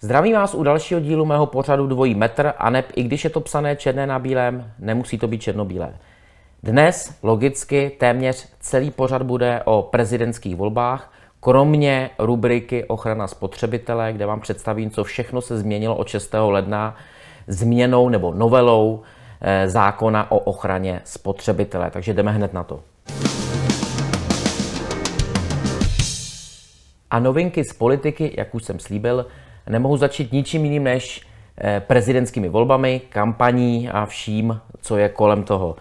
Zdravím vás u dalšího dílu mého pořadu Dvojí metr a neb, i když je to psané černé na bílém, nemusí to být černobílé. Dnes logicky téměř celý pořad bude o prezidentských volbách Kromě rubriky Ochrana spotřebitele, kde vám představím, co všechno se změnilo od 6. ledna změnou nebo novelou eh, zákona o ochraně spotřebitele. Takže jdeme hned na to. A novinky z politiky, jak už jsem slíbil, nemohu začít ničím jiným než eh, prezidentskými volbami, kampaní a vším, co je kolem toho.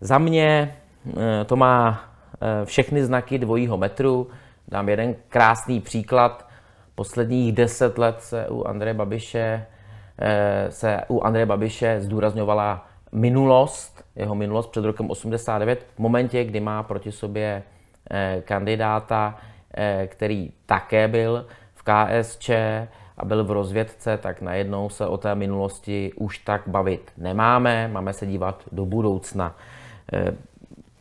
Za mě eh, to má všechny znaky dvojího metru. Dám jeden krásný příklad. Posledních deset let se u Andreje Babiše, eh, se u Andreje Babiše zdůrazňovala minulost, jeho minulost před rokem 89, v momentě, kdy má proti sobě eh, kandidáta, eh, který také byl v KSČ a byl v rozvědce, tak najednou se o té minulosti už tak bavit nemáme, máme se dívat do budoucna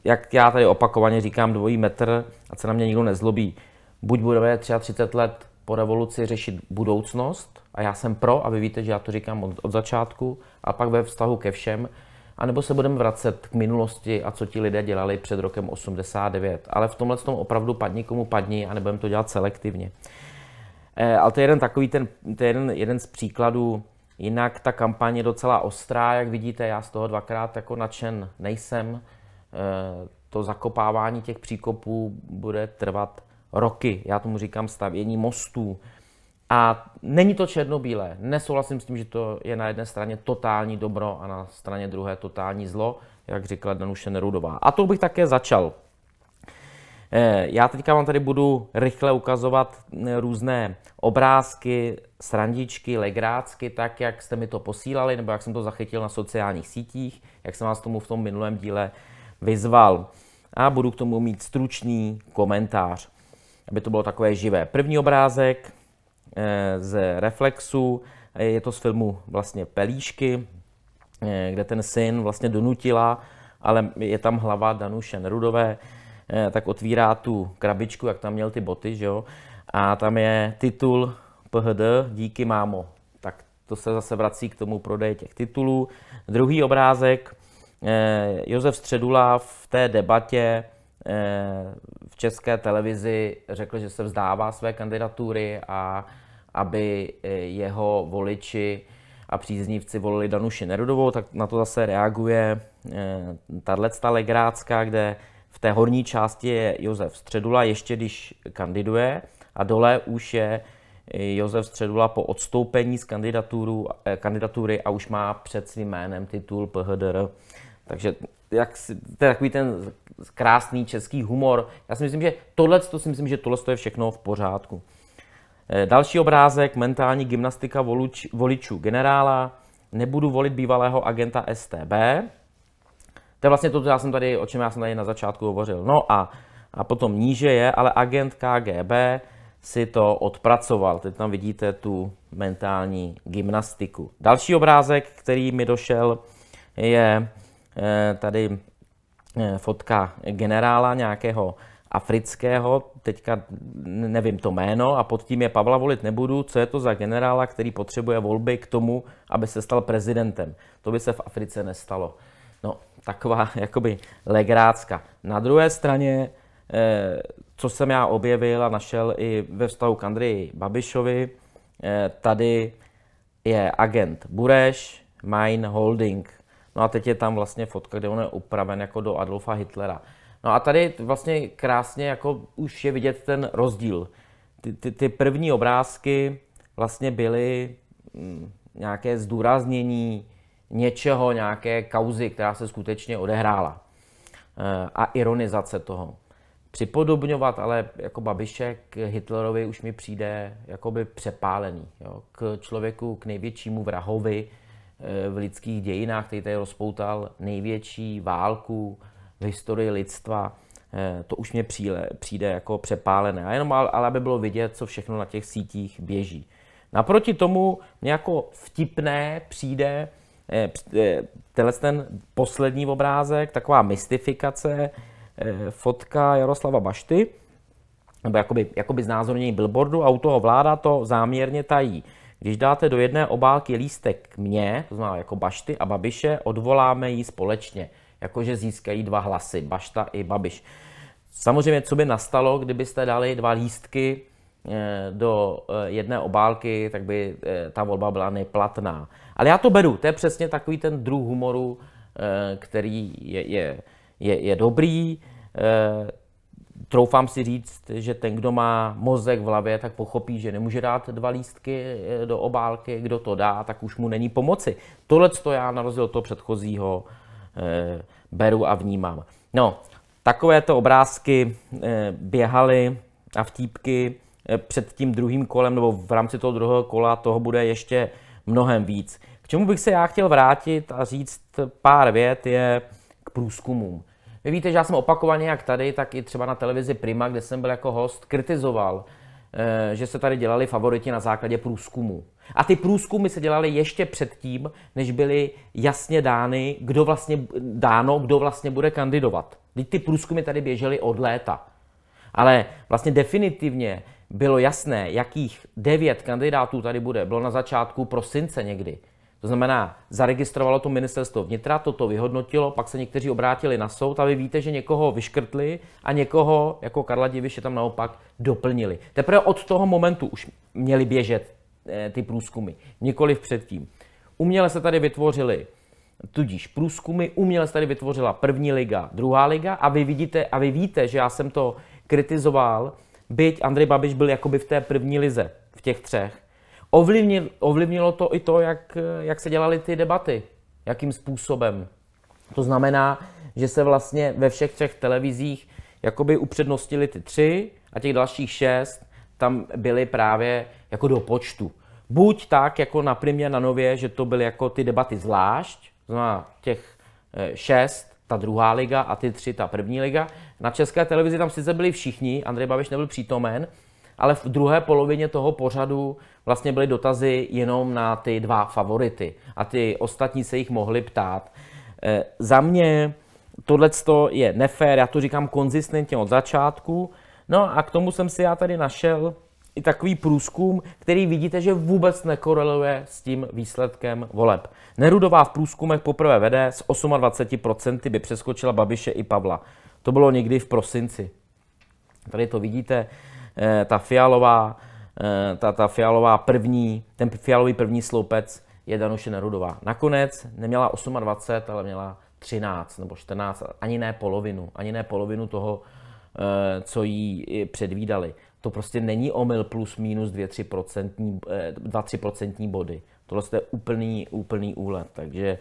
jak já tady opakovaně říkám, dvojí metr, a se na mě nikdo nezlobí. Buď budeme 33 let po revoluci řešit budoucnost, a já jsem pro, a vy víte, že já to říkám od, od začátku, a pak ve vztahu ke všem, anebo se budeme vracet k minulosti a co ti lidé dělali před rokem 89. Ale v tomhle tom opravdu padni komu padni a nebudeme to dělat selektivně. E, ale to je jeden takový, ten, to je jeden, jeden z příkladů. Jinak ta kampaně je docela ostrá, jak vidíte, já z toho dvakrát jako nadšen nejsem to zakopávání těch příkopů bude trvat roky. Já tomu říkám stavění mostů. A není to černobílé. Nesouhlasím s tím, že to je na jedné straně totální dobro a na straně druhé totální zlo, jak říkala Danuše Nerudová. A to bych také začal. Eh, já teďka vám tady budu rychle ukazovat eh, různé obrázky, srandičky, legrácky, tak jak jste mi to posílali, nebo jak jsem to zachytil na sociálních sítích, jak jsem vás tomu v tom minulém díle vyzval. A budu k tomu mít stručný komentář, aby to bylo takové živé. První obrázek eh, z Reflexu, eh, je to z filmu vlastně Pelíšky, eh, kde ten syn vlastně donutila, ale je tam hlava Danuše Nerudové, tak otvírá tu krabičku, jak tam měl ty boty, že jo? A tam je titul PHD, díky mámo. Tak to se zase vrací k tomu prodeji těch titulů. Druhý obrázek, Eh, Josef Středula v té debatě eh, v české televizi řekl, že se vzdává své kandidatury a aby eh, jeho voliči a příznivci volili Danu Šinerudovou, tak na to zase reaguje tahle legrácká, kde v té horní části je Josef Středula, ještě když kandiduje, a dole už je Josef Středula po odstoupení z kandidatury a už má před svým jménem titul PHDR. Takže jak, to je takový ten krásný český humor. Já si myslím, že tohle to si myslím, že tohle je všechno v pořádku. Eh, další obrázek, mentální gymnastika volič, voličů generála. Nebudu volit bývalého agenta STB. To je vlastně to, co já jsem tady, o čem já jsem tady na začátku hovořil. No a, a potom níže je, ale agent KGB si to odpracoval. Teď tam vidíte tu mentální gymnastiku. Další obrázek, který mi došel, je Eh, tady eh, fotka generála nějakého afrického, teďka nevím to jméno, a pod tím je Pavla volit nebudu, co je to za generála, který potřebuje volby k tomu, aby se stal prezidentem. To by se v Africe nestalo. No, taková jakoby legrácka. Na druhé straně, eh, co jsem já objevil a našel i ve vztahu k Andreji Babišovi, tady je agent Bureš, Mine Holding, No a teď je tam vlastně fotka, kde on je upraven jako do Adolfa Hitlera. No a tady vlastně krásně jako už je vidět ten rozdíl. Ty, ty, ty první obrázky vlastně byly mm, nějaké zdůraznění něčeho, nějaké kauzy, která se skutečně odehrála. Eh, a ironizace toho. Připodobňovat ale jako Babiše k Hitlerovi už mi přijde jakoby přepálený. Jo? K člověku, k největšímu vrahovi, v lidských dějinách, který tady rozpoutal největší válku v historii lidstva, eh, to už mě přijde, přijde jako přepálené. A jenom ale, ale aby bylo vidět, co všechno na těch sítích běží. Naproti tomu mě jako vtipné přijde eh, eh, tenhle ten poslední obrázek, taková mystifikace, fotka Jaroslava Bašty, nebo jakoby, jakoby znázornění billboardu a u toho vláda to záměrně tají. Když dáte do jedné obálky lístek mě, to znamená jako Bašty a Babiše, odvoláme ji společně, jakože získají dva hlasy, Bašta i Babiš. Samozřejmě, co by nastalo, kdybyste dali dva lístky eh, do eh, jedné obálky, tak by eh, ta volba byla neplatná. Ale já to beru, to je přesně takový ten druh humoru, který je, je, je, je dobrý troufám si říct, že ten, kdo má mozek v hlavě, tak pochopí, že nemůže dát dva lístky eh, do obálky, kdo to dá, tak už mu není pomoci. Tohle to já na rozdíl od toho předchozího eh, beru a vnímám. No, takovéto obrázky eh, běhaly a vtípky eh, před tím druhým kolem, nebo v rámci toho druhého kola toho bude ještě mnohem víc. K čemu bych se já chtěl vrátit a říct pár vět je k průzkumům. Vy víte, že já jsem opakovaně jak tady, tak i třeba na televizi Prima, kde jsem byl jako host, kritizoval, eh, že se tady dělali favoriti na základě průzkumu. A ty průzkumy se dělaly ještě předtím, než byly jasně dány, kdo vlastně, dáno, kdo vlastně bude kandidovat. Teď ty průzkumy tady běžely od léta. Ale vlastně definitivně bylo jasné, jakých devět kandidátů tady bude. Bylo na začátku prosince někdy. To znamená, zaregistrovalo to ministerstvo vnitra, toto vyhodnotilo, pak se někteří obrátili na soud a vy víte, že někoho vyškrtli a někoho, jako Karla Diviše, tam naopak doplnili. Teprve od toho momentu už měly běžet eh, ty průzkumy, nikoliv předtím. Uměle se tady vytvořily tudíž průzkumy, uměle se tady vytvořila první liga, druhá liga a vy, vidíte, a vy víte, že já jsem to kritizoval, byť Andrej Babiš byl jakoby v té první lize, v těch třech, ovlivnilo to i to, jak, jak se dělaly ty debaty, jakým způsobem. To znamená, že se vlastně ve všech třech televizích jakoby upřednostili ty tři a těch dalších šest tam byly právě jako do počtu. Buď tak, jako na primě na nově, že to byly jako ty debaty zvlášť, znamená těch eh, šest, ta druhá liga a ty tři, ta první liga. Na české televizi tam sice byli všichni, Andrej Babiš nebyl přítomen, ale v druhé polovině toho pořadu vlastně byly dotazy jenom na ty dva favority a ty ostatní se jich mohli ptát. E, za mě tohle je nefér, já to říkám konzistentně od začátku. No a k tomu jsem si já tady našel i takový průzkum, který vidíte, že vůbec nekoreluje s tím výsledkem voleb. Nerudová v průzkumech poprvé vede, s 28% by přeskočila Babiše i Pavla. To bylo někdy v prosinci. Tady to vidíte, eh, ta Fialová Eh, ta, ta fialová první, ten fialový první sloupec je Danuše Nerudová. Nakonec neměla 28, ale měla 13 nebo 14, ani ne polovinu, ani ne polovinu toho, eh, co jí předvídali. To prostě není omyl plus minus 2-3% eh, body. Tohle je úplný, úplný úlet, takže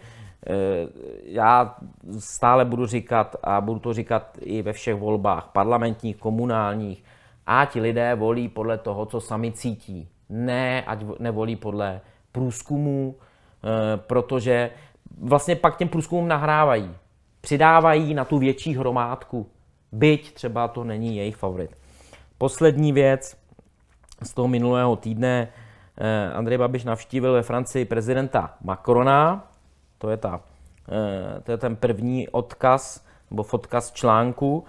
já stále budu říkat a budu to říkat i ve všech volbách, parlamentních, komunálních, a ti lidé volí podle toho, co sami cítí. Ne, ať nevolí podle průzkumů, eh, protože vlastně pak těm průzkumům nahrávají. Přidávají na tu větší hromádku, byť třeba to není jejich favorit. Poslední věc z toho minulého týdne. Eh, Andrej Babiš navštívil ve Francii prezidenta Macrona, to je, ta, eh, to je ten první odkaz nebo fotka z článku.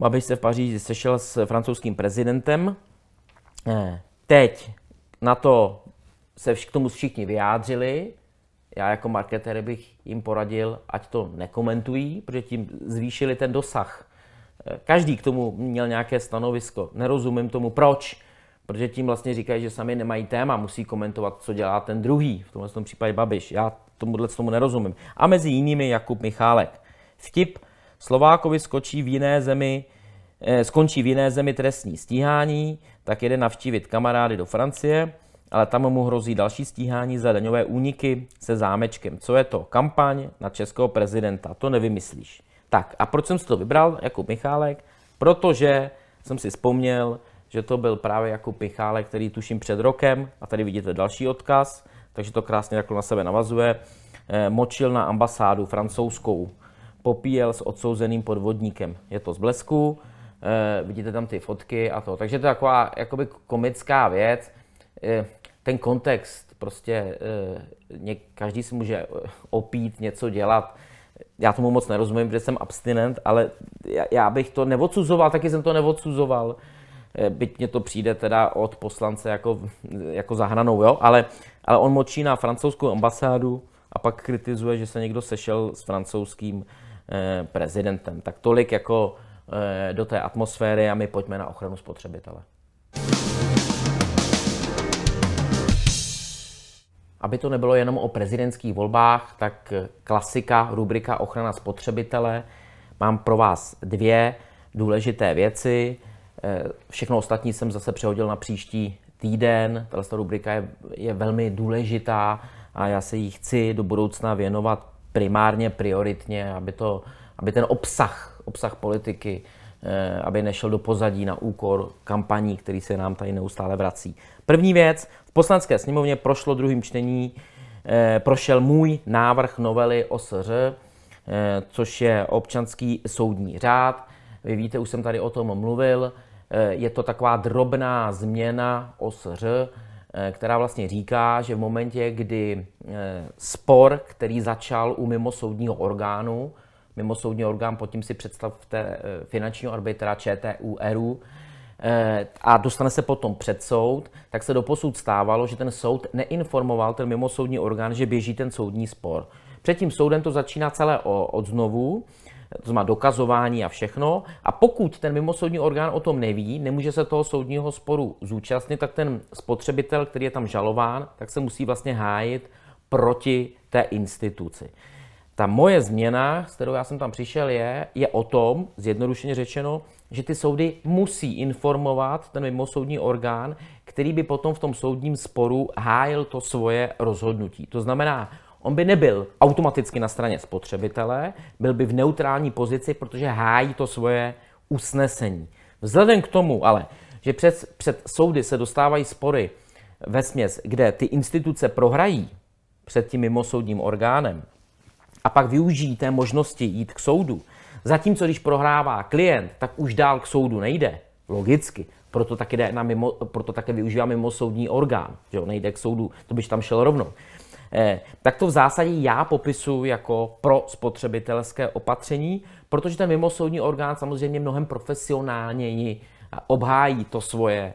Babiš se v Paříži sešel s francouzským prezidentem. Eh, teď na to se k tomu všichni vyjádřili. Já jako marketer bych jim poradil, ať to nekomentují, protože tím zvýšili ten dosah. Eh, každý k tomu měl nějaké stanovisko. Nerozumím tomu, proč. Protože tím vlastně říkají, že sami nemají téma, musí komentovat, co dělá ten druhý, v tomhle případě Babiš. Já tomuhle tomu nerozumím. A mezi jinými Jakub Michálek. Vtip Slovákovi skočí v jiné zemi, eh, skončí v jiné zemi trestní stíhání, tak jede navštívit kamarády do Francie, ale tam mu hrozí další stíhání za daňové úniky se zámečkem. Co je to? Kampaň na českého prezidenta. To nevymyslíš. Tak a proč jsem si to vybral jako Michálek? Protože jsem si vzpomněl, že to byl právě jako Michálek, který tuším před rokem, a tady vidíte další odkaz, takže to krásně jako na sebe navazuje, eh, močil na ambasádu francouzskou popíjel s odsouzeným podvodníkem. Je to z blesku, e, vidíte tam ty fotky a to. Takže to je taková jakoby komická věc. E, ten kontext, prostě e, něk, každý si může opít, něco dělat. Já tomu moc nerozumím, protože jsem abstinent, ale já, já bych to neodsuzoval, taky jsem to neodsuzoval. E, byť mě to přijde teda od poslance jako, jako zahranou, jo? Ale, ale on močí na francouzskou ambasádu a pak kritizuje, že se někdo sešel s francouzským Eh, prezidentem. Tak tolik jako eh, do té atmosféry a my pojďme na ochranu spotřebitele. Aby to nebylo jenom o prezidentských volbách, tak klasika, rubrika ochrana spotřebitele. Mám pro vás dvě důležité věci. Eh, všechno ostatní jsem zase přehodil na příští týden. Tato rubrika je, je velmi důležitá a já se jí chci do budoucna věnovat primárně, prioritně, aby, to, aby ten obsah, obsah politiky, eh, aby nešel do pozadí na úkor kampaní, který se nám tady neustále vrací. První věc, v poslanské sněmovně prošlo druhým čtení, eh, prošel můj návrh novely OSR, eh, což je občanský soudní řád. Vy víte, už jsem tady o tom mluvil, je to taková drobná změna OSR, Eh, která vlastně říká, že v momentě, kdy eh, spor, který začal u mimosoudního orgánu, mimosoudní orgán, pod tím si představte eh, finančního arbitra ČTU ERU, a dostane se potom před soud, tak se doposud stávalo, že ten soud neinformoval ten mimosoudní orgán, že běží ten soudní spor. Před tím soudem to začíná celé od znovu to znamená dokazování a všechno. A pokud ten mimosoudní orgán o tom neví, nemůže se toho soudního sporu zúčastnit, tak ten spotřebitel, který je tam žalován, tak se musí vlastně hájit proti té instituci. Ta moje změna, s kterou já jsem tam přišel, je, je o tom, zjednodušeně řečeno, že ty soudy musí informovat ten mimosoudní orgán, který by potom v tom soudním sporu hájil to svoje rozhodnutí. To znamená, On by nebyl automaticky na straně spotřebitele, byl by v neutrální pozici, protože hájí to svoje usnesení. Vzhledem k tomu ale, že před, před soudy se dostávají spory ve směs, kde ty instituce prohrají před tím mimosoudním orgánem a pak využijí té možnosti jít k soudu, zatímco když prohrává klient, tak už dál k soudu nejde, logicky, proto také, jde na mimo, proto také využívá mimosoudní orgán, že jo, nejde k soudu, to byš tam šel rovnou. Eh, tak to v zásadě já popisuju jako pro spotřebitelské opatření, protože ten mimosoudní orgán samozřejmě mnohem profesionálněji obhájí to svoje,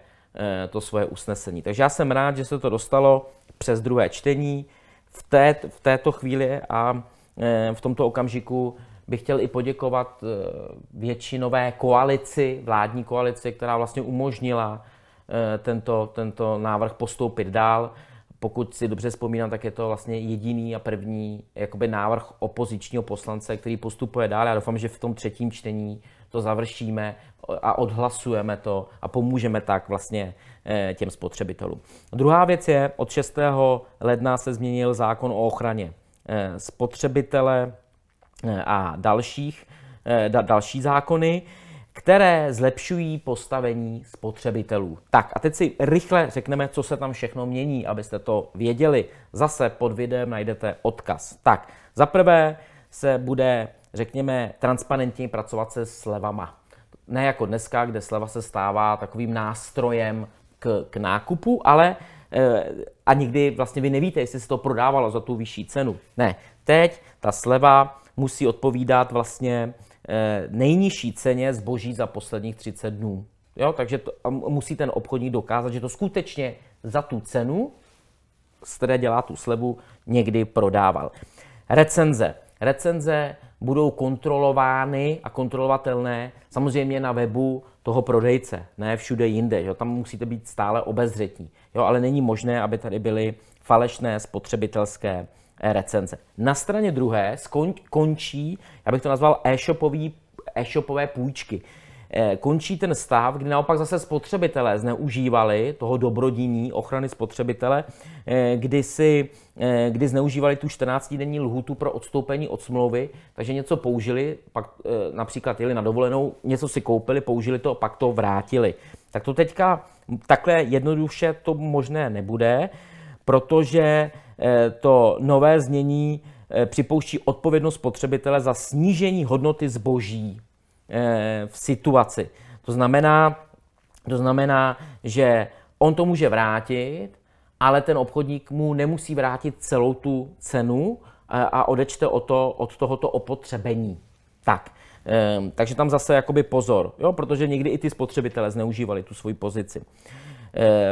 eh, to svoje usnesení. Takže já jsem rád, že se to dostalo přes druhé čtení. V, té, v této chvíli a eh, v tomto okamžiku bych chtěl i poděkovat většinové koalici, vládní koalici, která vlastně umožnila tento, tento návrh postoupit dál pokud si dobře vzpomínám, tak je to vlastně jediný a první jakoby návrh opozičního poslance, který postupuje dál. Já doufám, že v tom třetím čtení to završíme a odhlasujeme to a pomůžeme tak vlastně eh, těm spotřebitelům. Druhá věc je, od 6. ledna se změnil zákon o ochraně eh, spotřebitele eh, a dalších, další zákony které zlepšují postavení spotřebitelů. Tak a teď si rychle řekneme, co se tam všechno mění, abyste to věděli. Zase pod videem najdete odkaz. Tak, za prvé se bude, řekněme, transparentně pracovat se slevama. Ne jako dneska, kde sleva se stává takovým nástrojem k, k nákupu, ale e, a nikdy vlastně vy nevíte, jestli se to prodávalo za tu vyšší cenu. Ne, teď ta sleva musí odpovídat vlastně Eh, nejnižší ceně zboží za posledních 30 dnů. Jo, takže to, musí ten obchodník dokázat, že to skutečně za tu cenu, z které dělá tu slevu, někdy prodával. Recenze. Recenze budou kontrolovány a kontrolovatelné samozřejmě na webu toho prodejce, ne všude jinde. Jo? Tam musíte být stále obezřetní. Jo? Ale není možné, aby tady byly falešné spotřebitelské Eh, recenze. Na straně druhé skon, končí, já bych to nazval e-shopový, e-shopové půjčky. Eh, končí ten stav, kdy naopak zase spotřebitelé zneužívali toho dobrodiní ochrany spotřebitele, eh, kdy, si, kdy zneužívali tu 14-denní lhutu pro odstoupení od smlouvy, takže něco použili, pak například jeli na dovolenou, něco si koupili, použili to a pak to vrátili. Tak to teďka takhle jednoduše to možné nebude, protože Eh, to nové znění eh, připouští odpovědnost spotřebitele za snížení hodnoty zboží eh, v situaci. To znamená, to znamená, že on to může vrátit, ale ten obchodník mu nemusí vrátit celou tu cenu a odečte o to, od tohoto opotřebení. Tak, ehm, takže tam zase jakoby pozor, jo, protože někdy i ty spotřebitelé zneužívali tu svoji pozici.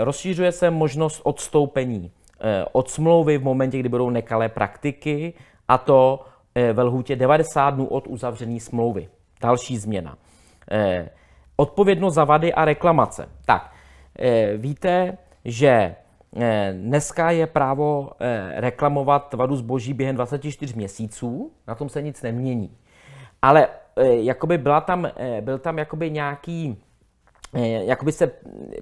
Rozšířuje se možnost odstoupení. Eh, od smlouvy v momentě, kdy budou nekalé praktiky, a to eh, ve lhůtě 90 dnů od uzavření smlouvy. Další změna. Eh, odpovědnost za vady a reklamace. Tak, víte, že dneska je právo reklamovat vadu zboží během 24 měsíců, na tom se nic nemění. Ale jakoby byla tam, byl tam jakoby nějaký, jakoby se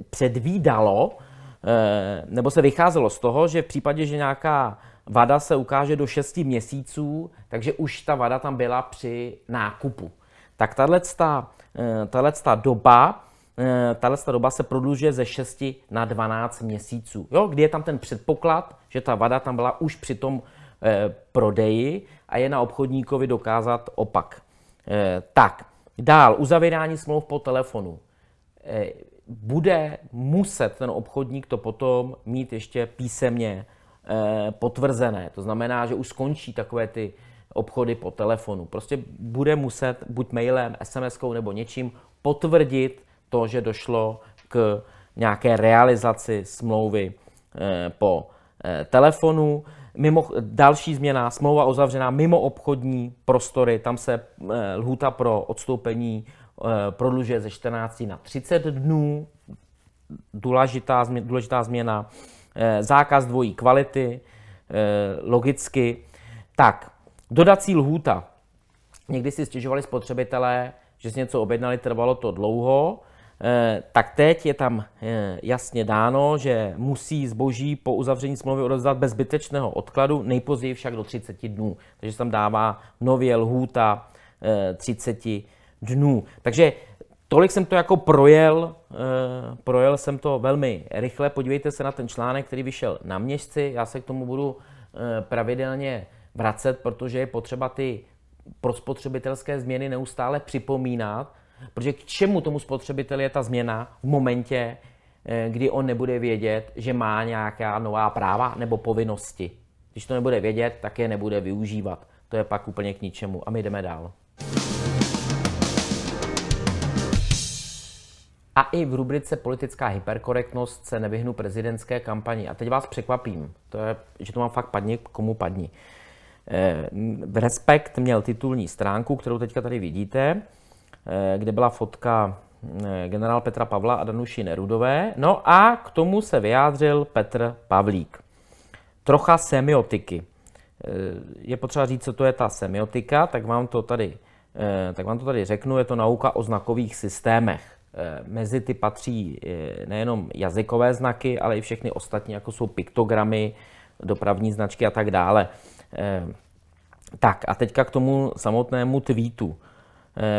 předvídalo, Eh, nebo se vycházelo z toho, že v případě, že nějaká vada se ukáže do 6 měsíců, takže už ta vada tam byla při nákupu. Tak tato eh, doba eh, tato doba se prodlužuje ze 6 na 12 měsíců, jo, kdy je tam ten předpoklad, že ta vada tam byla už při tom e, prodeji a je na obchodníkovi dokázat opak. E, tak, dál, uzavírání smlouv po telefonu. E, bude muset ten obchodník to potom mít ještě písemně eh, potvrzené. To znamená, že už skončí takové ty obchody po telefonu. Prostě bude muset buď mailem, SMS-kou nebo něčím potvrdit to, že došlo k nějaké realizaci smlouvy eh, po eh, telefonu. Mimo, další změna, smlouva uzavřená mimo obchodní prostory, tam se e, lhůta pro odstoupení Eh, prodlužuje ze 14 na 30 dnů, důležitá, důležitá změna, eh, zákaz dvojí kvality, eh, logicky. Tak, dodací lhůta. Někdy si stěžovali spotřebitelé, že si něco objednali, trvalo to dlouho, tak teď je tam jasně dáno, že musí zboží po uzavření smlouvy odevzdat bez zbytečného odkladu, nejpozději však do 30 dnů. Takže se tam dává nově lhůta 30 dnů. Takže tolik jsem to jako projel, eh, projel jsem to velmi rychle. Podívejte se na ten článek, který vyšel na měsci. Já se k tomu budu eh, pravidelně vracet, protože je potřeba ty pro spotřebitelské změny neustále připomínat, protože k čemu tomu spotřebitel je ta změna v momentě, eh, kdy on nebude vědět, že má nějaká nová práva nebo povinnosti. Když to nebude vědět, tak je nebude využívat. To je pak úplně k ničemu. A my jdeme dál. A i v rubrice politická hyperkorektnost se nevyhnu prezidentské kampani. A teď vás překvapím, to je, že to mám fakt padni, komu padni. V eh, Respekt měl titulní stránku, kterou teďka tady vidíte, eh, kde byla fotka eh, generál Petra Pavla a Danuši Nerudové. No a k tomu se vyjádřil Petr Pavlík. Trocha semiotiky. Je potřeba říct, co to je ta semiotika, tak vám to tady, tak vám to tady řeknu. Je to nauka o znakových systémech. Eh, mezi ty patří eh, nejenom jazykové znaky, ale i všechny ostatní, jako jsou piktogramy, dopravní značky a tak dále. Eh, tak a teďka k tomu samotnému tweetu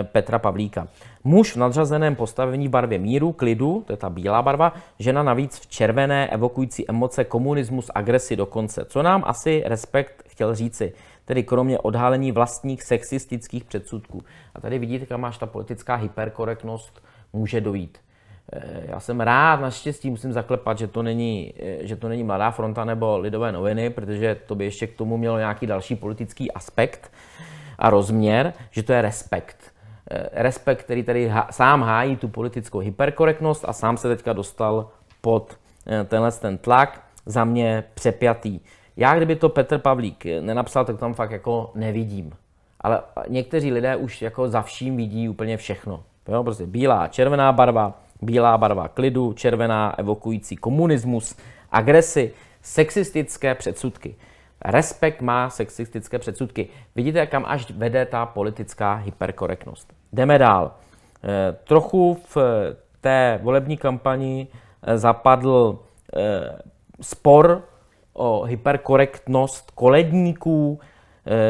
Petra Pavlíka. Muž v nadřazeném postavení barvě míru, klidu, to je ta bílá barva, žena navíc v červené, evokující emoce, komunismus, agresi dokonce. Co nám asi respekt chtěl říci? Tedy kromě odhalení vlastních sexistických předsudků. A tady vidíte, kam máš ta politická hyperkorektnost může dojít. Eh, já jsem rád, naštěstí musím zaklepat, že to, není, eh, že to není Mladá fronta nebo Lidové noviny, protože to by ještě k tomu mělo nějaký další politický aspekt a rozměr, že to je respekt. Eh, respekt, který tady há, sám hájí tu politickou hyperkorektnost a sám se teďka dostal pod tenhle ten tlak, za mě přepjatý. Já, kdyby to Petr Pavlík nenapsal, tak tam fakt jako nevidím. Ale někteří lidé už jako za vším vidí úplně všechno. Jo, prostě bílá červená barva, bílá barva klidu, červená evokující komunismus, agresi, sexistické předsudky. Respekt má sexistické předsudky. Vidíte, kam až vede ta politická hyperkorektnost. Jdeme dál. E, trochu v eh, té volební kampani eh, zapadl e, spor o hyperkorektnost koledníků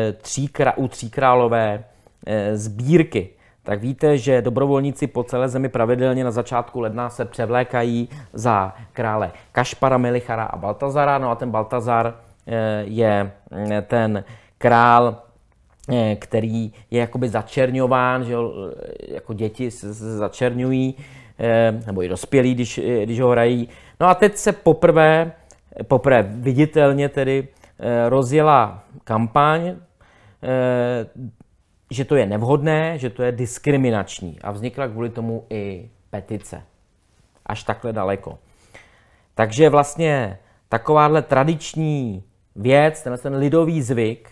e, tří, u tříkrálové sbírky tak víte, že dobrovolníci po celé zemi pravidelně na začátku ledna se převlékají za krále Kašpara, Melichara a Baltazara. No a ten Baltazar eh, je mm, ten král, eh, který je jakoby začerňován, že eh, jako děti se začerňují, nebo i dospělí, když, když ho hrají. No a teď se poprvé, poprvé viditelně tedy rozjela kampaň že to je nevhodné, že to je diskriminační a vznikla kvůli tomu i petice. Až takhle daleko. Takže vlastně takováhle tradiční věc, tenhle ten lidový zvyk,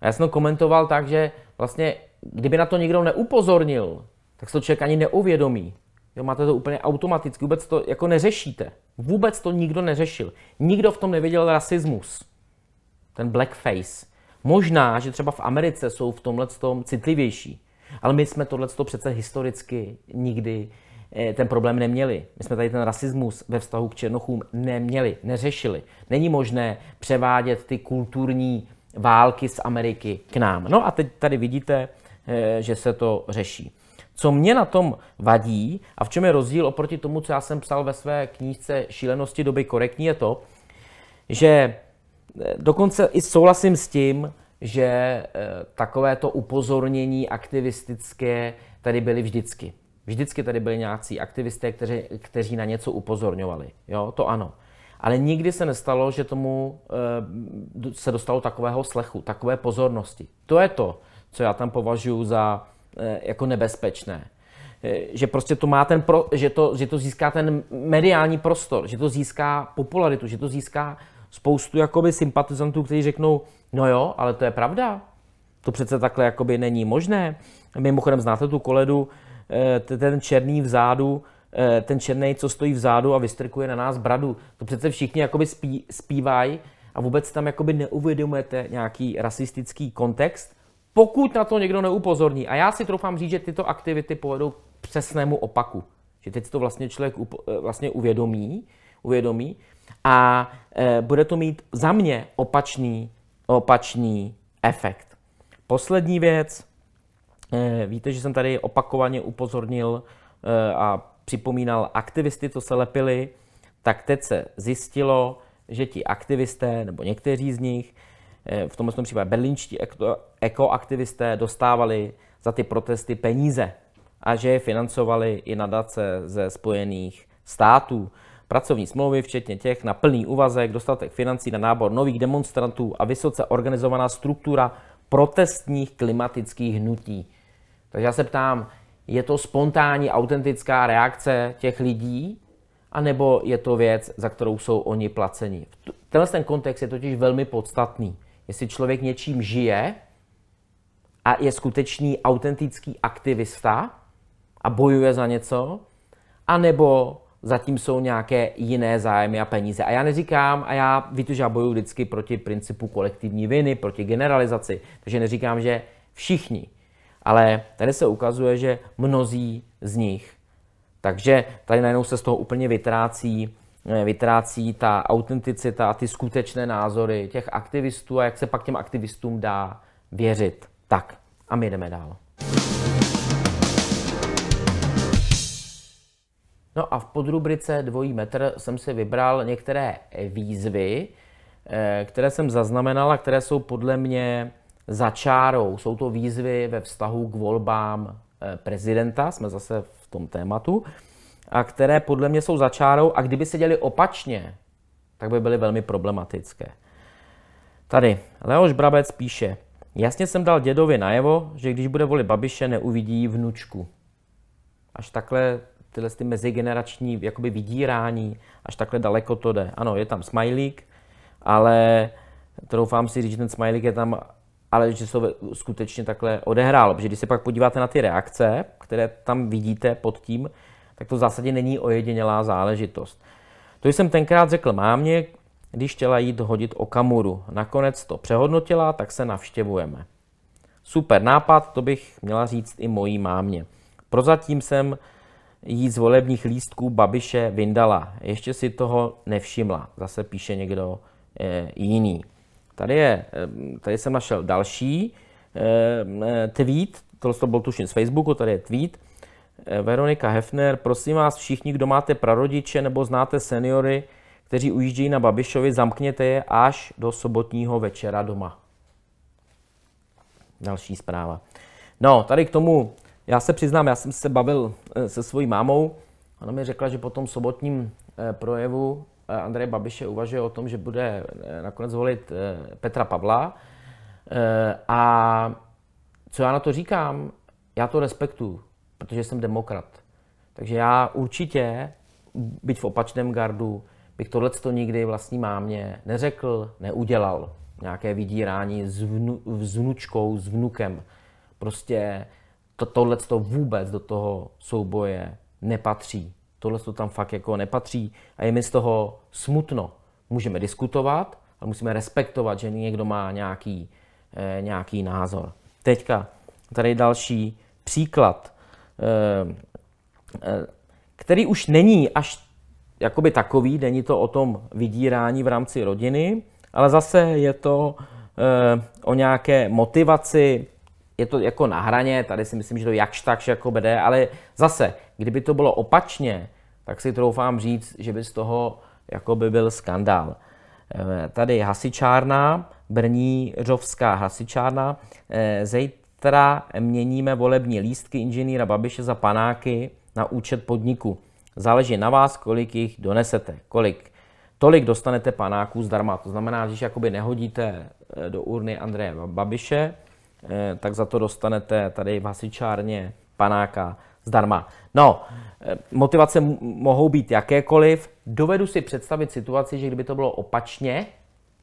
a já jsem to komentoval tak, že vlastně, kdyby na to nikdo neupozornil, tak se to člověk ani neuvědomí. Jo, máte to úplně automaticky, vůbec to jako neřešíte. Vůbec to nikdo neřešil. Nikdo v tom nevěděl rasismus. Ten blackface. Možná, že třeba v Americe jsou v tomhle tom citlivější, ale my jsme tohle přece historicky nikdy eh, ten problém neměli. My jsme tady ten rasismus ve vztahu k černochům neměli, neřešili. Není možné převádět ty kulturní války z Ameriky k nám. No a teď tady vidíte, eh, že se to řeší. Co mě na tom vadí a v čem je rozdíl oproti tomu, co já jsem psal ve své knížce Šílenosti doby korektní, je to, že Dokonce i souhlasím s tím, že e, takovéto upozornění aktivistické tady byly vždycky. Vždycky tady byli nějací aktivisté, kteři, kteří na něco upozorňovali. Jo, to ano. Ale nikdy se nestalo, že tomu e, se dostalo takového slechu, takové pozornosti. To je to, co já tam považuji za e, jako nebezpečné. že prostě to má ten, pro, že, to, že to získá ten mediální prostor, že to získá popularitu, že to získá spoustu jakoby sympatizantů, kteří řeknou, no jo, ale to je pravda, to přece takhle jakoby není možné. Mimochodem znáte tu koledu, eh, ten černý vzadu, eh, ten černý, co stojí vzadu a vystrkuje na nás bradu. To přece všichni jakoby spí, zpívají a vůbec tam jakoby neuvědomujete nějaký rasistický kontext, pokud na to někdo neupozorní. A já si troufám říct, že tyto aktivity povedou přesnému opaku. Že teď to vlastně člověk eh, vlastně uvědomí, uvědomí a e, bude to mít za mě opačný, opačný efekt. Poslední věc, e, víte, že jsem tady opakovaně upozornil e, a připomínal aktivisty, co se lepili, tak teď se zjistilo, že ti aktivisté, nebo někteří z nich, v tomhle tom případě berlínští ekoaktivisté, dostávali za ty protesty peníze a že je financovali i nadace ze Spojených států. Pracovní smlouvy, včetně těch na plný úvazek, dostatek financí na nábor nových demonstrantů a vysoce organizovaná struktura protestních klimatických hnutí. Takže já se ptám, je to spontánní, autentická reakce těch lidí, anebo je to věc, za kterou jsou oni placeni. Tenhle ten kontext je totiž velmi podstatný. Jestli člověk něčím žije a je skutečný, autentický aktivista a bojuje za něco, anebo zatím jsou nějaké jiné zájmy a peníze. A já neříkám, a já víte, že já bojuji vždycky proti principu kolektivní viny, proti generalizaci, takže neříkám, že všichni. Ale tady se ukazuje, že mnozí z nich. Takže tady najednou se z toho úplně vytrácí, eh, vytrácí ta autenticita a ty skutečné názory těch aktivistů a jak se pak těm aktivistům dá věřit. Tak a my jdeme dál. No a v podrubrice dvojí metr jsem si vybral některé výzvy, eh, které jsem zaznamenal a které jsou podle mě začárou. Jsou to výzvy ve vztahu k volbám eh, prezidenta, jsme zase v tom tématu, a které podle mě jsou začárou. a kdyby se děli opačně, tak by byly velmi problematické. Tady Leoš Brabec píše, jasně jsem dal dědovi najevo, že když bude volit Babiše, neuvidí vnučku. Až takhle tyhle ty mezigenerační jakoby vydírání, až takhle daleko to jde. Ano, je tam smajlík, ale troufám si říct, že ten smajlík je tam, ale že se to skutečně takhle odehrálo. Protože když se pak podíváte na ty reakce, které tam vidíte pod tím, tak to v zásadě není ojedinělá záležitost. To jsem tenkrát řekl mámě, když chtěla jít hodit o kamuru. Nakonec to přehodnotila, tak se navštěvujeme. Super nápad, to bych měla říct i mojí mámě. Prozatím jsem jí z volebních lístků Babiše vyndala. Ještě si toho nevšimla. Zase píše někdo e, jiný. Tady, je, eh, tady jsem našel další e, tweet, tohle to byl tuším z Facebooku, tady je tweet. Veronika Hefner, prosím vás všichni, kdo máte prarodiče nebo znáte seniory, kteří ujíždějí na Babišovi, zamkněte je až do sobotního večera doma. Další zpráva. No, tady k tomu já se přiznám, já jsem se bavil eh, se svojí mámou. Ona mi řekla, že po tom sobotním eh, projevu eh, Andreje Babiše uvažuje o tom, že bude nakonec volit Petra Pavla. A co já na to říkám? Já to respektuju, protože jsem demokrat. Takže já určitě, byť v opačném gardu, bych tohle to nikdy vlastní mámě neřekl, neudělal. Nějaké vydírání s, vnu, s vnučkou, s vnukem. Prostě to, tohle to vůbec do toho souboje nepatří. Tohle to tam fakt jako nepatří a je mi z toho smutno. Můžeme diskutovat, ale musíme respektovat, že někdo má nějaký, eh, nějaký názor. Teďka tady další příklad, eh, eh, který už není až jakoby takový, není to o tom vydírání v rámci rodiny, ale zase je to eh, o nějaké motivaci je to jako na hraně, tady si myslím, že to jakž takž jako bude, ale zase, kdyby to bylo opačně, tak si troufám říct, že by z toho jako by byl skandál. Eh, tady hasičárna, Brní Řovská hasičárna, eh, zítra měníme volební lístky inženýra Babiše za panáky na účet podniku. Záleží na vás, kolik jich donesete, kolik tolik dostanete panáků zdarma. To znamená, když jakoby nehodíte eh, do urny Andreje Babiše, Eh, tak za to dostanete tady v hasičárně panáka zdarma. No, eh, motivace mohou být jakékoliv. Dovedu si představit situaci, že kdyby to bylo opačně,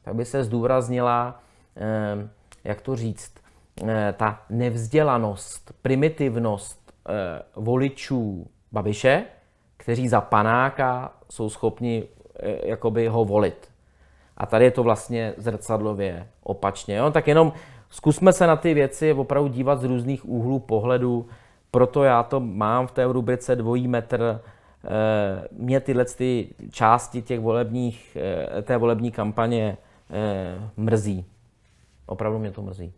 tak by se zdůraznila, eh, jak to říct, ta nevzdělanost, primitivnost voličů Babiše, kteří za panáka jsou schopni jakoby ho volit. A tady je to vlastně zrcadlově opačně. Jo? Tak jenom Zkusme se na ty věci opravdu dívat z různých úhlů pohledu, proto já to mám v té rubrice dvojí metr. Eh, mě tyhle ty části těch volebních, eh, té volební kampaně eh, mrzí. Opravdu mě to mrzí.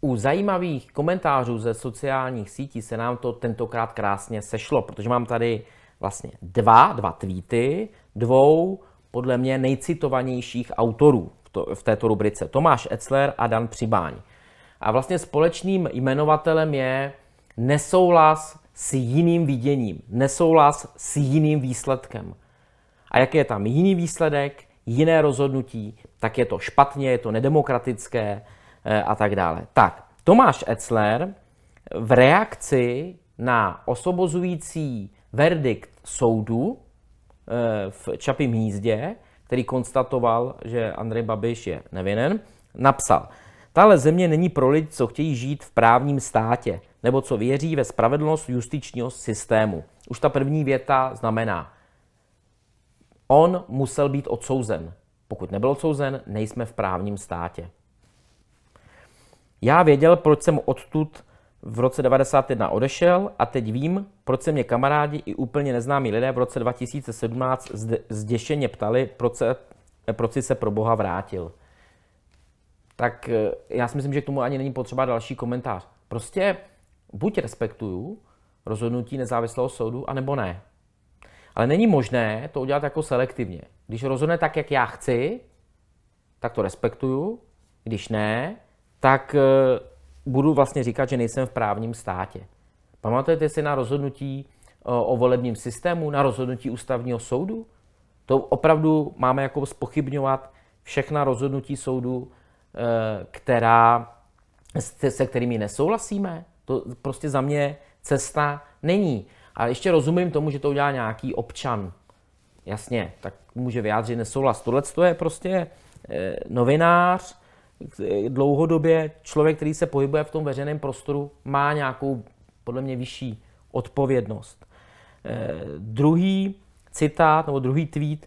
U zajímavých komentářů ze sociálních sítí se nám to tentokrát krásně sešlo, protože mám tady vlastně dva, dva tweety, dvou podle mě nejcitovanějších autorů v, to, v této rubrice. Tomáš Etzler a Dan Přibáň. A vlastně společným jmenovatelem je nesouhlas s jiným viděním, nesouhlas s jiným výsledkem. A jak je tam jiný výsledek, jiné rozhodnutí, tak je to špatně, je to nedemokratické e, a tak dále. Tak, Tomáš Etzler v reakci na osobozující verdikt soudu v Čapím hnízdě, který konstatoval, že Andrej Babiš je nevinen, napsal, Tahle země není pro lidi, co chtějí žít v právním státě, nebo co věří ve spravedlnost justičního systému. Už ta první věta znamená, on musel být odsouzen. Pokud nebyl odsouzen, nejsme v právním státě. Já věděl, proč jsem odtud v roce 91 odešel a teď vím, proč se mě kamarádi i úplně neznámí lidé v roce 2017 zděšeně ptali, proč, se, proč jsi se pro boha vrátil. Tak eh, já si myslím, že k tomu ani není potřeba další komentář. Prostě buď respektuju rozhodnutí nezávislého soudu, anebo ne. Ale není možné to udělat jako selektivně. Když rozhodne tak, jak já chci, tak to respektuju. Když ne, tak eh, budu vlastně říkat, že nejsem v právním státě. Pamatujete si na rozhodnutí eh, o volebním systému, na rozhodnutí ústavního soudu? To opravdu máme jako spochybňovat všechna rozhodnutí soudu, eh, která, se kterými nesouhlasíme? To prostě za mě cesta není. A ještě rozumím tomu, že to udělá nějaký občan. Jasně, tak může vyjádřit nesouhlas. Tohle je prostě eh, novinář, dlouhodobě člověk, který se pohybuje v tom veřejném prostoru, má nějakou, podle mě, vyšší odpovědnost. Eh, druhý citát nebo druhý tweet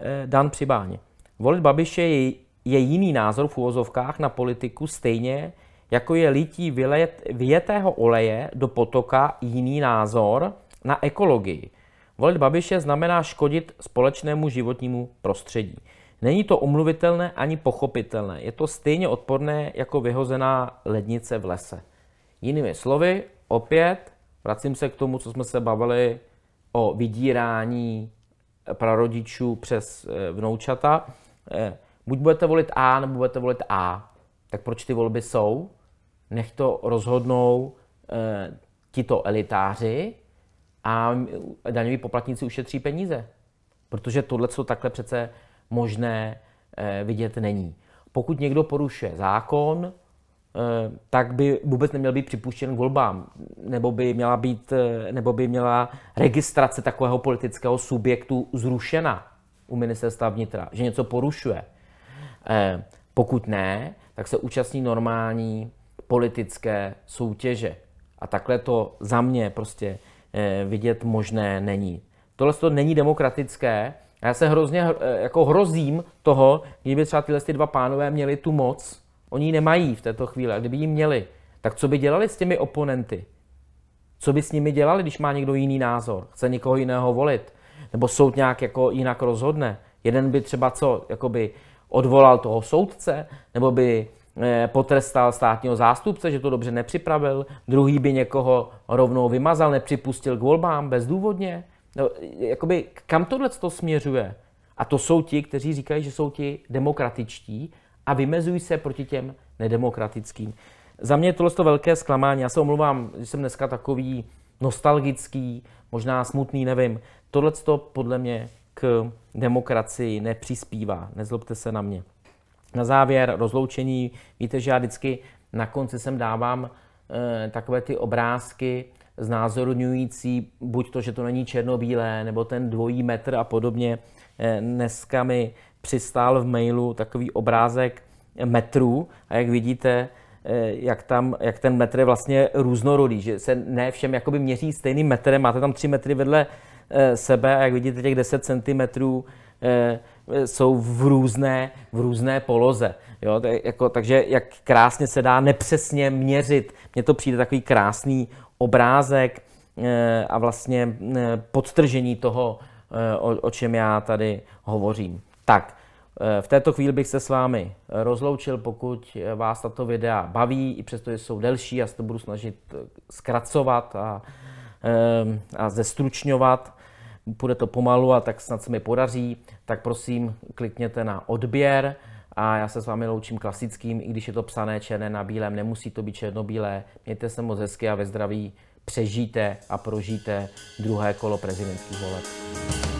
eh, Dan Přibáně. Volit Babiše je, je jiný názor v úvozovkách na politiku stejně, jako je lití vylet, vyjetého oleje do potoka jiný názor na ekologii. Volit Babiše znamená škodit společnému životnímu prostředí. Není to omluvitelné ani pochopitelné. Je to stejně odporné jako vyhozená lednice v lese. Jinými slovy, opět vracím se k tomu, co jsme se bavili o vydírání eh, prarodičů přes eh, vnoučata. Eh, buď budete volit A, nebo budete volit A. Tak proč ty volby jsou? Nech to rozhodnou tito elitáři a mm, daňoví poplatníci ušetří peníze. Protože tohle co takhle přece možné eh, vidět není. Pokud někdo porušuje zákon, eh, tak by vůbec neměl být připuštěn k volbám, nebo by měla, být, eh, nebo by měla registrace takového politického subjektu zrušena u ministerstva vnitra, že něco porušuje. Pokud ne, tak se účastní normální politické soutěže. A takhle to za mě prostě vidět možné není. Tohle to není demokratické, já se hrozně eh, jako hrozím toho, kdyby třeba tyhle ty dva pánové měli tu moc, oni ji nemají v této chvíli, a kdyby ji měli, tak co by dělali s těmi oponenty? Co by s nimi dělali, když má někdo jiný názor, chce někoho jiného volit? Nebo soud nějak jako jinak rozhodne? Jeden by třeba co, jakoby odvolal toho soudce, nebo by eh, potrestal státního zástupce, že to dobře nepřipravil, druhý by někoho rovnou vymazal, nepřipustil k volbám bezdůvodně, no, jakoby kam tohle to směřuje? A to jsou ti, kteří říkají, že jsou ti demokratičtí a vymezují se proti těm nedemokratickým. Za mě je tohle to velké zklamání. Já se omluvám, že jsem dneska takový nostalgický, možná smutný, nevím. Tohle to podle mě k demokracii nepřispívá. Nezlobte se na mě. Na závěr rozloučení. Víte, že já vždycky na konci sem dávám e, takové ty obrázky znázorňující buď to, že to není černobílé, nebo ten dvojí metr a podobně. Eh, dneska mi přistál v mailu takový obrázek metrů a jak vidíte, eh, jak, tam, jak ten metr je vlastně různorodý, že se ne všem jakoby měří stejným metrem, máte tam tři metry vedle eh, sebe a jak vidíte těch 10 cm jsou v různé, v různé poloze. Jo? Tak, jako, takže jak krásně se dá nepřesně měřit. Mně to přijde takový krásný obrázek eh, a vlastně eh, podstržení toho, eh, o, o čem já tady hovořím. Tak, v této chvíli bych se s vámi rozloučil, pokud vás tato videa baví, i přesto, že jsou delší, já se to budu snažit zkracovat a, a zestručňovat. Bude to pomalu a tak snad se mi podaří, tak prosím klikněte na odběr. A já se s vámi loučím klasickým, i když je to psané černé na bílém, nemusí to být černobílé. Mějte se moc hezky a ve zdraví přežijte a prožijte druhé kolo prezidentských voleb.